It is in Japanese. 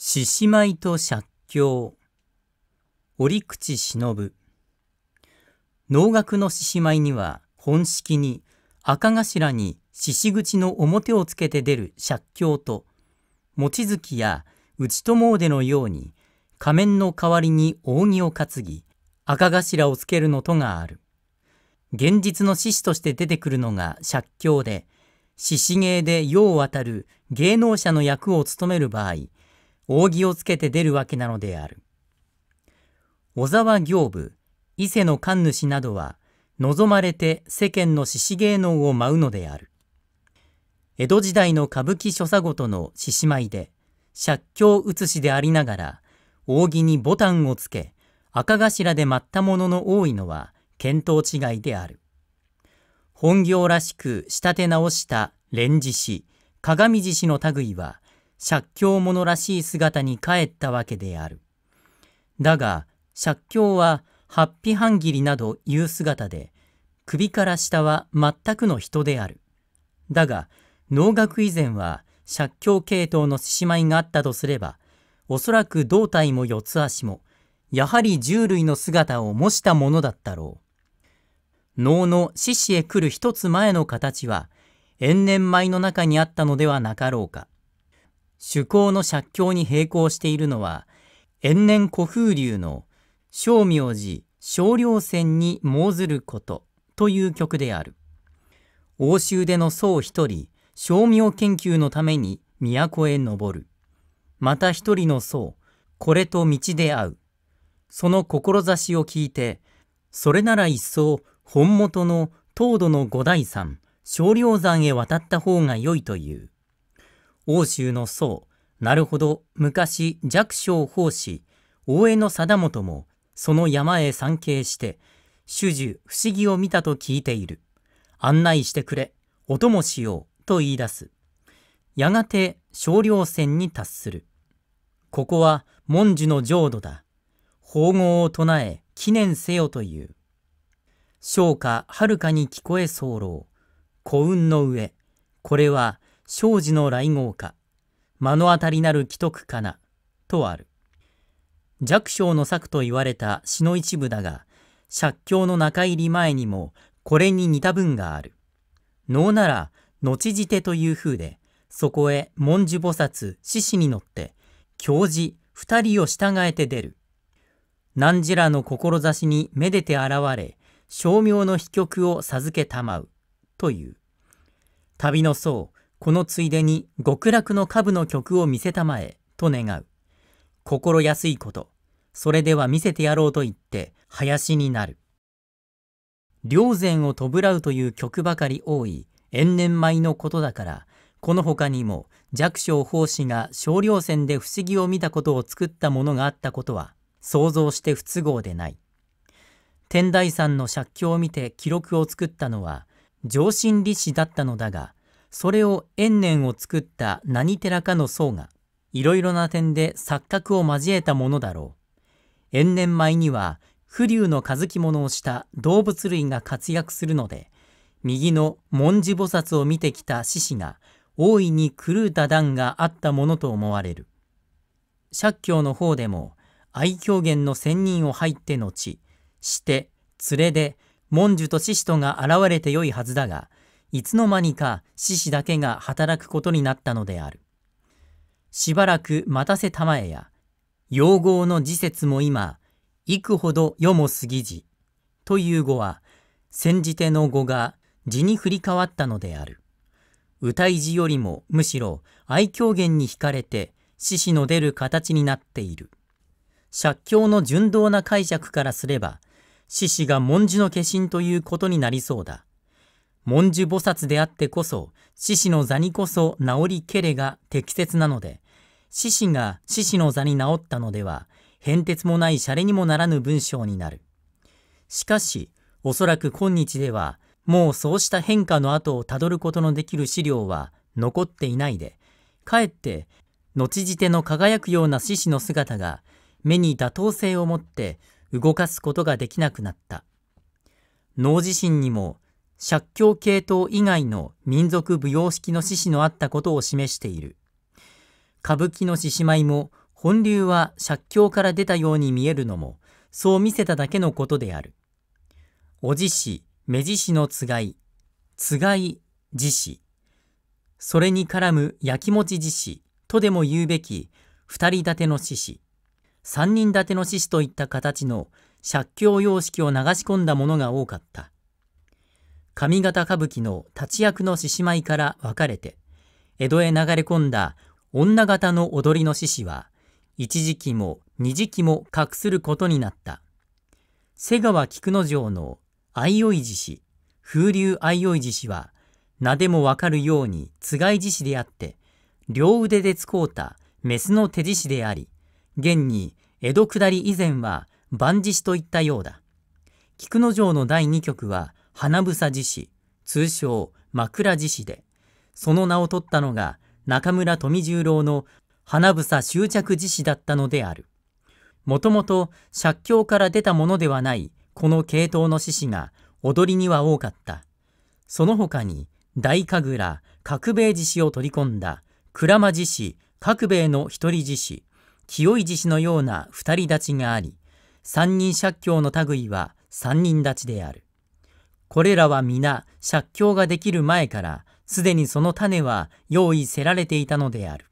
獅子舞と借境折口忍能楽の獅子舞には本式に赤頭に獅子口の表をつけて出る借境と望月や内友でのように仮面の代わりに扇を担ぎ赤頭をつけるのとがある現実の獅子として出てくるのが借境で獅子芸で世を渡る芸能者の役を務める場合扇をつけて出るわけなのである。小沢行部、伊勢の神主などは、望まれて世間の獅子芸能を舞うのである。江戸時代の歌舞伎所作ごとの獅子舞で、借境写しでありながら、扇にボタンをつけ、赤頭で舞ったものの多いのは、見当違いである。本業らしく仕立て直した連獅子、鏡獅子の類は、借境者らしい姿に帰ったわけである。だが、借境は、八ッ半切りなどいう姿で、首から下は全くの人である。だが、農学以前は、借境系統の獅子舞があったとすれば、おそらく胴体も四つ足も、やはり獣類の姿を模したものだったろう。能の獅子へ来る一つ前の形は、延年舞の中にあったのではなかろうか。趣向の写経に並行しているのは、延年古風流の正明寺少量船に申ずることという曲である。欧州での僧一人、正明研究のために都へ登る。また一人の僧、これと道で会う。その志を聞いて、それなら一層本元の東土の五代山、少量山へ渡った方が良いという。欧州の僧なるほど昔弱小法師大江の貞元もその山へ参詣して主樹不思議を見たと聞いている案内してくれお供しようと言い出すやがて少量船に達するここは文殊の浄土だ法合を唱え記念せよという昇華はるかに聞こえ候幸運の上これは生寺の来号か、目の当たりなる既得かな、とある。弱小の策と言われた詩の一部だが、借境の中入り前にもこれに似た文がある。能なら、後じてという風で、そこへ文殊菩薩、獅子に乗って、教授二人を従えて出る。何時らの志にめでて現れ、称名の秘曲を授けたまう、という。旅の僧、このついでに極楽の下部の曲を見せたまえ、と願う。心安いこと、それでは見せてやろうと言って、林になる。良善を弔うという曲ばかり多い、延年舞のことだから、この他にも弱小法師が少量戦で不思議を見たことを作ったものがあったことは、想像して不都合でない。天台山の借境を見て記録を作ったのは、上心理師だったのだが、それを縁念を作った何寺かの僧が、いろいろな点で錯覚を交えたものだろう。縁年前には、不流の数着物をした動物類が活躍するので、右の文字菩薩を見てきた獅子が、大いに狂うた段があったものと思われる。釈教の方でも、愛狂言の仙人を入って後、して、連れで、文殊と獅子とが現れてよいはずだが、いつの間にか獅子だけが働くことになったのである。しばらく待たせたまえや、用語の時節も今、幾ほど世も過ぎじ、という語は、先じての語が字に振り変わったのである。歌い字よりもむしろ愛狂言に惹かれて獅子の出る形になっている。借経の純道な解釈からすれば、獅子が文字の化身ということになりそうだ。文殊菩薩であってこそ、獅子の座にこそ治りけれが適切なので、獅子が獅子の座に治ったのでは、変哲もない洒落にもならぬ文章になる。しかし、おそらく今日では、もうそうした変化の後をたどることのできる資料は残っていないで、かえって、後じての輝くような獅子の姿が、目に妥当性を持って動かすことができなくなった。脳自身にも借境系統以外の民族舞踊式の獅子のあったことを示している。歌舞伎の獅子舞も本流は借境から出たように見えるのも、そう見せただけのことである。おじ子、目じ子のつがい、つがい、獅子。それに絡むやきもちじ氏とでも言うべき、二人立ての獅子、三人立ての獅子といった形の借境様式を流し込んだものが多かった。上方歌舞伎の立役の獅子舞から分かれて、江戸へ流れ込んだ女形の踊りの獅子は、一時期も二時期も隠することになった。瀬川菊之丞の相生獅子、風流相生獅子は、名でもわかるようにつがい獅子であって、両腕で使うたメスの手獅子であり、現に江戸下り以前は万獅子といったようだ。菊之丞の第二曲は、花房寺市、通称枕寺子で、その名を取ったのが中村富十郎の花房執着寺子だったのである。もともと借境から出たものではないこの系統の獅子が踊りには多かった。その他に大神楽、角兵衛獅子を取り込んだ鞍馬獅子、角兵衛の一人獅子、清い獅子のような二人立ちがあり、三人借境の類は三人立ちである。これらは皆借境ができる前からすでにその種は用意せられていたのである。